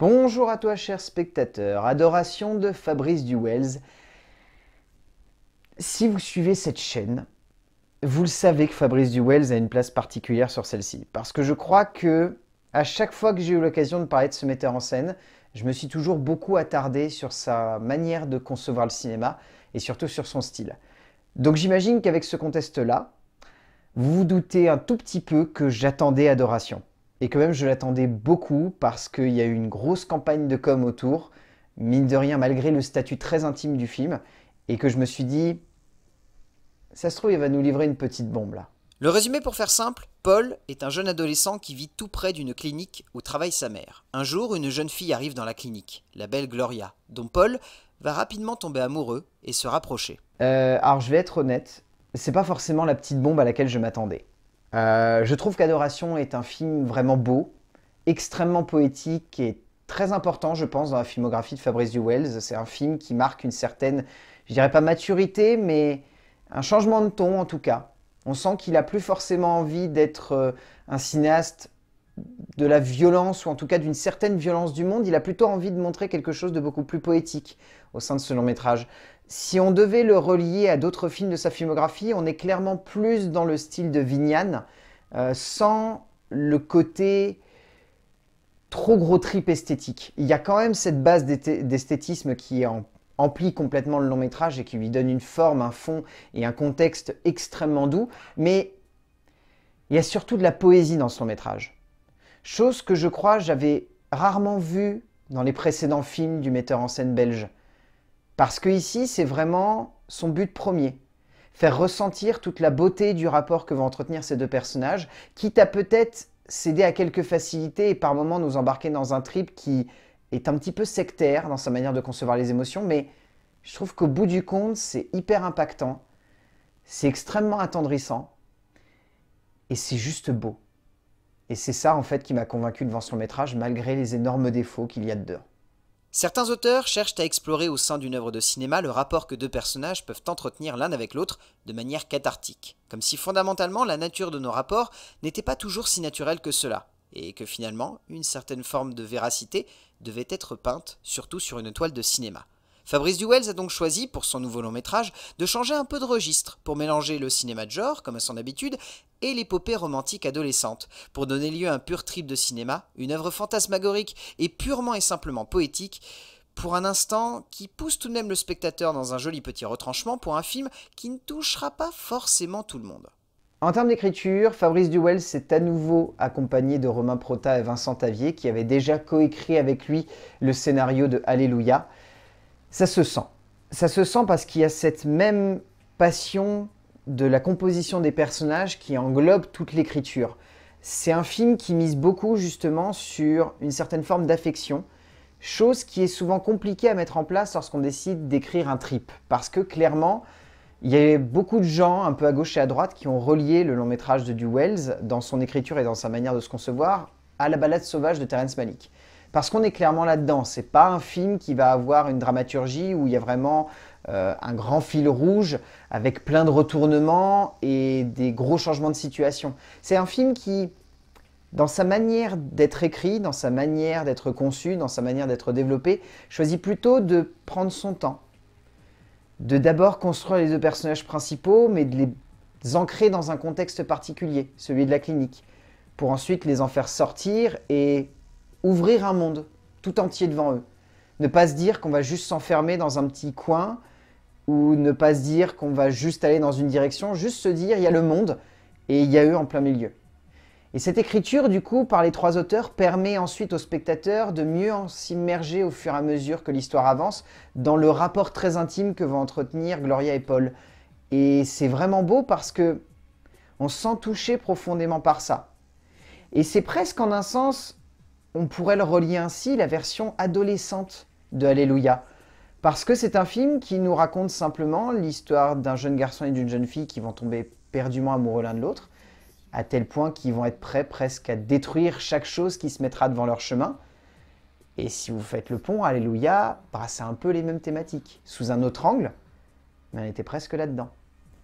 Bonjour à toi, cher spectateur, adoration de Fabrice Duwells. Si vous suivez cette chaîne, vous le savez que Fabrice Duwells a une place particulière sur celle-ci. Parce que je crois que, à chaque fois que j'ai eu l'occasion de parler de ce metteur en scène, je me suis toujours beaucoup attardé sur sa manière de concevoir le cinéma et surtout sur son style. Donc j'imagine qu'avec ce contexte-là, vous vous doutez un tout petit peu que j'attendais Adoration. Et quand même, je l'attendais beaucoup parce qu'il y a eu une grosse campagne de com autour, mine de rien, malgré le statut très intime du film, et que je me suis dit, ça se trouve, il va nous livrer une petite bombe là. Le résumé pour faire simple, Paul est un jeune adolescent qui vit tout près d'une clinique où travaille sa mère. Un jour, une jeune fille arrive dans la clinique, la belle Gloria, dont Paul va rapidement tomber amoureux et se rapprocher. Euh, alors je vais être honnête, c'est pas forcément la petite bombe à laquelle je m'attendais. Euh, je trouve qu'Adoration est un film vraiment beau, extrêmement poétique et très important, je pense, dans la filmographie de Fabrice Duwells. C'est un film qui marque une certaine, je dirais pas maturité, mais un changement de ton en tout cas. On sent qu'il a plus forcément envie d'être euh, un cinéaste de la violence, ou en tout cas d'une certaine violence du monde, il a plutôt envie de montrer quelque chose de beaucoup plus poétique au sein de ce long métrage. Si on devait le relier à d'autres films de sa filmographie, on est clairement plus dans le style de Vignan, euh, sans le côté trop gros trip esthétique. Il y a quand même cette base d'esthétisme qui emplit complètement le long métrage et qui lui donne une forme, un fond et un contexte extrêmement doux, mais il y a surtout de la poésie dans ce long métrage. Chose que je crois j'avais rarement vue dans les précédents films du metteur en scène belge. Parce que ici, c'est vraiment son but premier. Faire ressentir toute la beauté du rapport que vont entretenir ces deux personnages, quitte à peut-être céder à quelques facilités et par moments nous embarquer dans un trip qui est un petit peu sectaire dans sa manière de concevoir les émotions, mais je trouve qu'au bout du compte, c'est hyper impactant, c'est extrêmement attendrissant, et c'est juste beau. Et c'est ça en fait qui m'a convaincu devant son métrage malgré les énormes défauts qu'il y a dedans. Certains auteurs cherchent à explorer au sein d'une œuvre de cinéma le rapport que deux personnages peuvent entretenir l'un avec l'autre de manière cathartique, comme si fondamentalement la nature de nos rapports n'était pas toujours si naturelle que cela, et que finalement une certaine forme de véracité devait être peinte surtout sur une toile de cinéma. Fabrice Duwels a donc choisi, pour son nouveau long métrage, de changer un peu de registre, pour mélanger le cinéma de genre, comme à son habitude, et l'épopée romantique adolescente, pour donner lieu à un pur trip de cinéma, une œuvre fantasmagorique et purement et simplement poétique, pour un instant qui pousse tout de même le spectateur dans un joli petit retranchement pour un film qui ne touchera pas forcément tout le monde. En termes d'écriture, Fabrice Duwels s'est à nouveau accompagné de Romain Prota et Vincent Tavier qui avaient déjà coécrit avec lui le scénario de Alléluia. Ça se sent. Ça se sent parce qu'il y a cette même passion de la composition des personnages qui englobe toute l'écriture. C'est un film qui mise beaucoup justement sur une certaine forme d'affection, chose qui est souvent compliquée à mettre en place lorsqu'on décide d'écrire un trip, parce que clairement, il y a beaucoup de gens un peu à gauche et à droite qui ont relié le long métrage de du Wells, dans son écriture et dans sa manière de se concevoir à la balade sauvage de Terence Malick. Parce qu'on est clairement là-dedans. C'est pas un film qui va avoir une dramaturgie où il y a vraiment euh, un grand fil rouge avec plein de retournements et des gros changements de situation. C'est un film qui, dans sa manière d'être écrit, dans sa manière d'être conçu, dans sa manière d'être développé, choisit plutôt de prendre son temps. De d'abord construire les deux personnages principaux, mais de les ancrer dans un contexte particulier, celui de la clinique, pour ensuite les en faire sortir et ouvrir un monde tout entier devant eux. Ne pas se dire qu'on va juste s'enfermer dans un petit coin ou ne pas se dire qu'on va juste aller dans une direction, juste se dire il y a le monde et il y a eux en plein milieu. Et cette écriture, du coup, par les trois auteurs, permet ensuite aux spectateurs de mieux s'immerger au fur et à mesure que l'histoire avance dans le rapport très intime que vont entretenir Gloria et Paul. Et c'est vraiment beau parce que on sent touché profondément par ça. Et c'est presque en un sens on pourrait le relier ainsi la version adolescente de Alléluia. Parce que c'est un film qui nous raconte simplement l'histoire d'un jeune garçon et d'une jeune fille qui vont tomber perdument amoureux l'un de l'autre, à tel point qu'ils vont être prêts presque à détruire chaque chose qui se mettra devant leur chemin. Et si vous faites le pont, Alléluia, bah, c'est un peu les mêmes thématiques, sous un autre angle, mais on était presque là-dedans.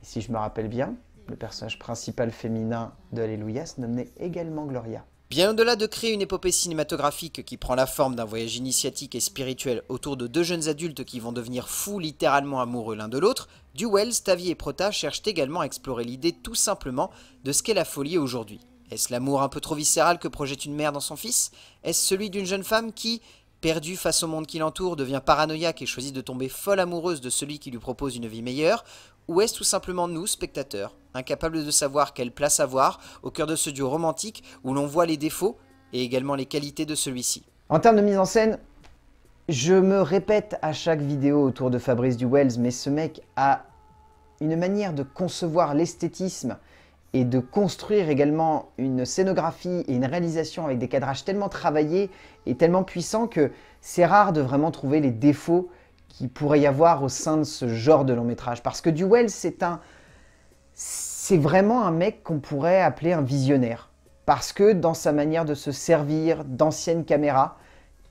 Et si je me rappelle bien, le personnage principal féminin de Alléluia se nommait également Gloria. Bien au-delà de créer une épopée cinématographique qui prend la forme d'un voyage initiatique et spirituel autour de deux jeunes adultes qui vont devenir fous littéralement amoureux l'un de l'autre, Duwell, Stavi et Prota cherchent également à explorer l'idée tout simplement de ce qu'est la folie aujourd'hui. Est-ce l'amour un peu trop viscéral que projette une mère dans son fils Est-ce celui d'une jeune femme qui, perdu face au monde qui l'entoure, devient paranoïaque et choisit de tomber folle amoureuse de celui qui lui propose une vie meilleure Ou est-ce tout simplement nous, spectateurs, incapables de savoir quelle place avoir au cœur de ce duo romantique où l'on voit les défauts et également les qualités de celui-ci En termes de mise en scène, je me répète à chaque vidéo autour de Fabrice Duwells, mais ce mec a une manière de concevoir l'esthétisme et de construire également une scénographie et une réalisation avec des cadrages tellement travaillés et tellement puissants que c'est rare de vraiment trouver les défauts qui pourrait y avoir au sein de ce genre de long métrage. Parce que Duel, c'est un... C'est vraiment un mec qu'on pourrait appeler un visionnaire. Parce que dans sa manière de se servir d'anciennes caméras,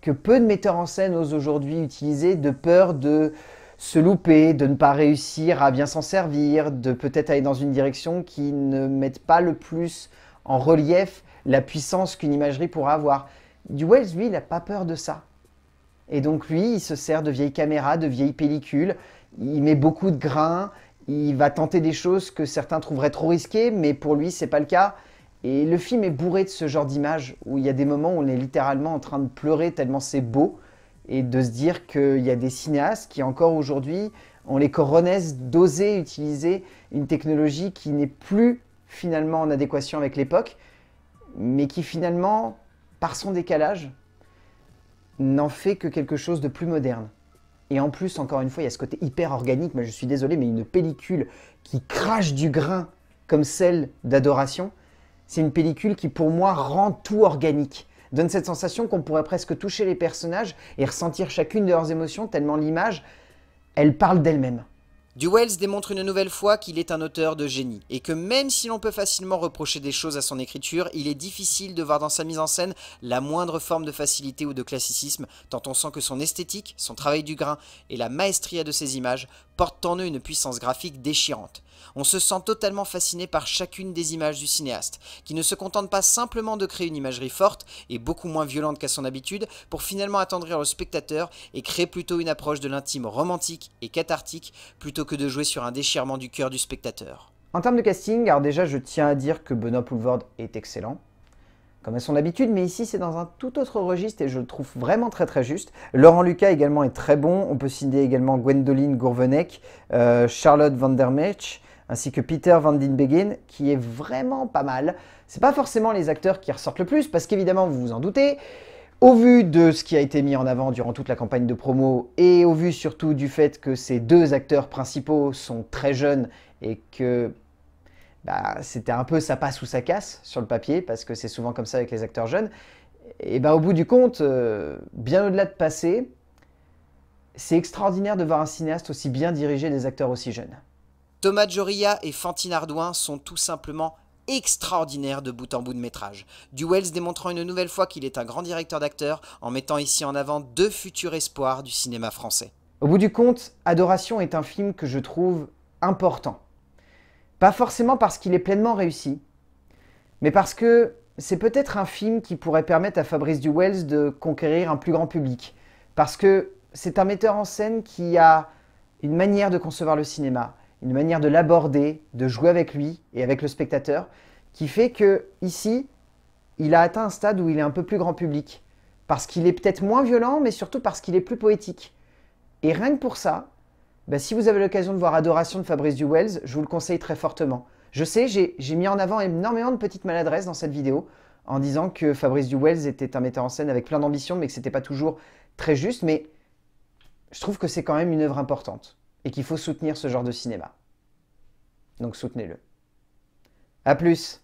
que peu de metteurs en scène osent aujourd'hui utiliser de peur de se louper, de ne pas réussir à bien s'en servir, de peut-être aller dans une direction qui ne mette pas le plus en relief la puissance qu'une imagerie pourra avoir. Du Wells, lui, il n'a pas peur de ça. Et donc lui, il se sert de vieilles caméras, de vieilles pellicules, il met beaucoup de grains, il va tenter des choses que certains trouveraient trop risquées, mais pour lui, ce n'est pas le cas. Et le film est bourré de ce genre d'images où il y a des moments où on est littéralement en train de pleurer tellement c'est beau et de se dire qu'il y a des cinéastes qui encore aujourd'hui, on les coronesse d'oser utiliser une technologie qui n'est plus finalement en adéquation avec l'époque, mais qui finalement, par son décalage, n'en fait que quelque chose de plus moderne. Et en plus, encore une fois, il y a ce côté hyper organique, mais je suis désolé, mais une pellicule qui crache du grain comme celle d'Adoration, c'est une pellicule qui pour moi rend tout organique donne cette sensation qu'on pourrait presque toucher les personnages et ressentir chacune de leurs émotions tellement l'image, elle parle d'elle-même. Wells démontre une nouvelle fois qu'il est un auteur de génie, et que même si l'on peut facilement reprocher des choses à son écriture, il est difficile de voir dans sa mise en scène la moindre forme de facilité ou de classicisme, tant on sent que son esthétique, son travail du grain et la maestria de ses images portent en eux une puissance graphique déchirante. On se sent totalement fasciné par chacune des images du cinéaste, qui ne se contente pas simplement de créer une imagerie forte et beaucoup moins violente qu'à son habitude pour finalement attendrir le spectateur et créer plutôt une approche de l'intime romantique et cathartique plutôt que de jouer sur un déchirement du cœur du spectateur. En termes de casting, alors déjà je tiens à dire que Benoît Poulvord est excellent, comme à son habitude, mais ici c'est dans un tout autre registre et je le trouve vraiment très très juste. Laurent Lucas également est très bon, on peut citer également Gwendoline Gourvenec, euh, Charlotte Van Der ainsi que Peter Van Den qui est vraiment pas mal. C'est pas forcément les acteurs qui ressortent le plus, parce qu'évidemment, vous vous en doutez, au vu de ce qui a été mis en avant durant toute la campagne de promo, et au vu surtout du fait que ces deux acteurs principaux sont très jeunes et que bah, c'était un peu ça passe ou ça casse sur le papier, parce que c'est souvent comme ça avec les acteurs jeunes, et bah, au bout du compte, euh, bien au-delà de passer, c'est extraordinaire de voir un cinéaste aussi bien diriger des acteurs aussi jeunes. Thomas Joria et Fantine Ardouin sont tout simplement extraordinaires de bout en bout de métrage. Du Wells démontrant une nouvelle fois qu'il est un grand directeur d'acteurs en mettant ici en avant deux futurs espoirs du cinéma français. Au bout du compte, Adoration est un film que je trouve important. Pas forcément parce qu'il est pleinement réussi, mais parce que c'est peut-être un film qui pourrait permettre à Fabrice Wells de conquérir un plus grand public. Parce que c'est un metteur en scène qui a une manière de concevoir le cinéma, une manière de l'aborder, de jouer avec lui et avec le spectateur, qui fait que ici, il a atteint un stade où il est un peu plus grand public. Parce qu'il est peut-être moins violent, mais surtout parce qu'il est plus poétique. Et rien que pour ça, bah, si vous avez l'occasion de voir Adoration de Fabrice Duwells, je vous le conseille très fortement. Je sais, j'ai mis en avant énormément de petites maladresses dans cette vidéo, en disant que Fabrice Duwells était un metteur en scène avec plein d'ambition, mais que c'était pas toujours très juste, mais je trouve que c'est quand même une œuvre importante et qu'il faut soutenir ce genre de cinéma. Donc soutenez-le. A plus